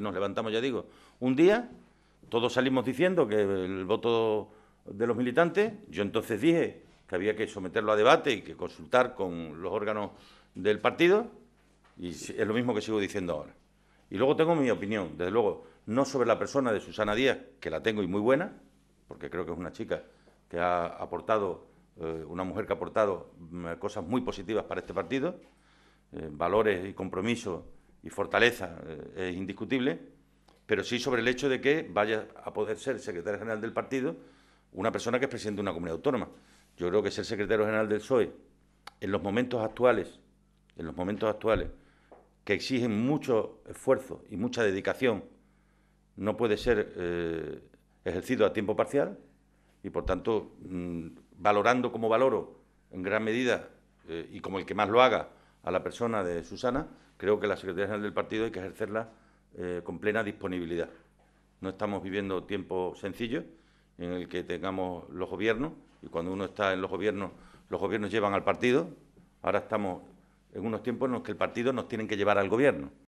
nos levantamos, ya digo, un día, todos salimos diciendo que el voto de los militantes, yo entonces dije que había que someterlo a debate y que consultar con los órganos del partido, y es lo mismo que sigo diciendo ahora. Y luego tengo mi opinión, desde luego, no sobre la persona de Susana Díaz, que la tengo y muy buena, porque creo que es una chica que ha aportado, eh, una mujer que ha aportado mm, cosas muy positivas para este partido, eh, valores y compromisos y fortaleza eh, es indiscutible, pero sí sobre el hecho de que vaya a poder ser secretario general del partido una persona que es presidente de una comunidad autónoma. Yo creo que ser secretario general del PSOE, en los momentos actuales, en los momentos actuales, que exigen mucho esfuerzo y mucha dedicación, no puede ser eh, ejercido a tiempo parcial y, por tanto, mm, valorando como valoro en gran medida eh, y como el que más lo haga a la persona de Susana, creo que la Secretaría General del partido hay que ejercerla eh, con plena disponibilidad. No estamos viviendo tiempos sencillos en el que tengamos los gobiernos y cuando uno está en los gobiernos, los gobiernos llevan al partido. Ahora estamos en unos tiempos en los que el partido nos tiene que llevar al gobierno.